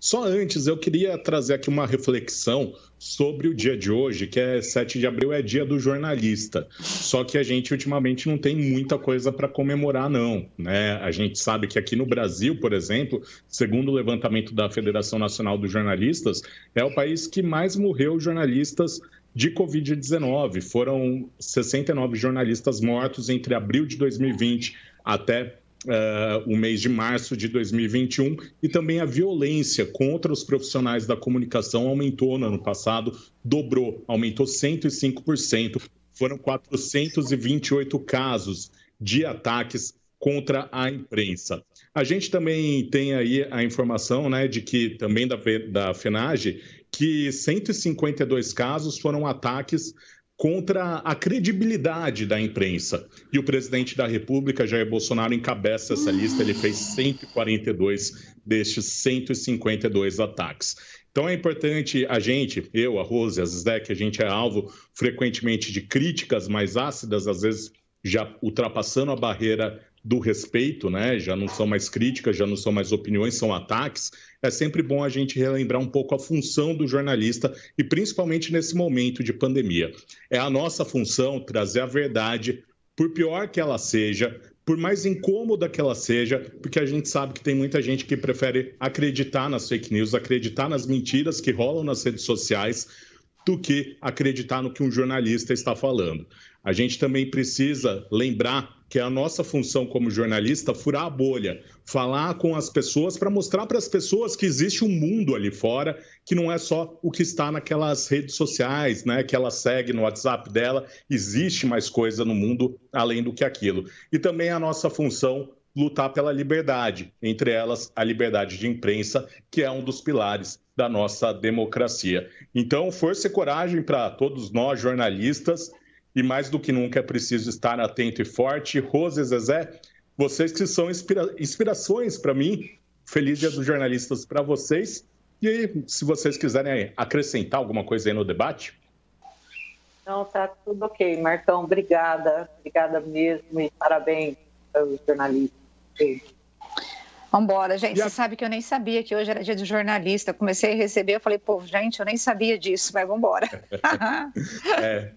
Só antes, eu queria trazer aqui uma reflexão sobre o dia de hoje, que é 7 de abril, é dia do jornalista. Só que a gente ultimamente não tem muita coisa para comemorar, não. Né? A gente sabe que aqui no Brasil, por exemplo, segundo o levantamento da Federação Nacional dos Jornalistas, é o país que mais morreu jornalistas de Covid-19. Foram 69 jornalistas mortos entre abril de 2020 até Uh, o mês de março de 2021 e também a violência contra os profissionais da comunicação aumentou no ano passado, dobrou, aumentou 105%. Foram 428 casos de ataques contra a imprensa. A gente também tem aí a informação, né, de que também da, da FENAGE, que 152 casos foram ataques contra a credibilidade da imprensa. E o presidente da República, Jair Bolsonaro, encabeça essa lista, ele fez 142 destes 152 ataques. Então é importante a gente, eu, a Rose, a Zizek, a gente é alvo frequentemente de críticas mais ácidas, às vezes já ultrapassando a barreira do respeito, né? Já não são mais críticas, já não são mais opiniões, são ataques. É sempre bom a gente relembrar um pouco a função do jornalista e principalmente nesse momento de pandemia. É a nossa função trazer a verdade, por pior que ela seja, por mais incômoda que ela seja, porque a gente sabe que tem muita gente que prefere acreditar nas fake news, acreditar nas mentiras que rolam nas redes sociais, do que acreditar no que um jornalista está falando. A gente também precisa lembrar que a nossa função como jornalista é furar a bolha, falar com as pessoas para mostrar para as pessoas que existe um mundo ali fora, que não é só o que está naquelas redes sociais, né, que ela segue no WhatsApp dela, existe mais coisa no mundo além do que aquilo. E também a nossa função lutar pela liberdade, entre elas a liberdade de imprensa, que é um dos pilares da nossa democracia. Então, força e coragem para todos nós jornalistas e mais do que nunca é preciso estar atento e forte. Rose e Zezé, vocês que são inspira inspirações para mim. Feliz Dia dos Jornalistas para vocês. E aí, se vocês quiserem acrescentar alguma coisa aí no debate. Não, tá tudo ok, Marcão. Obrigada, obrigada mesmo e parabéns aos jornalistas. Vambora, gente. Você sabe que eu nem sabia que hoje era dia do jornalista. Eu comecei a receber, eu falei, pô, gente, eu nem sabia disso, mas vambora. é.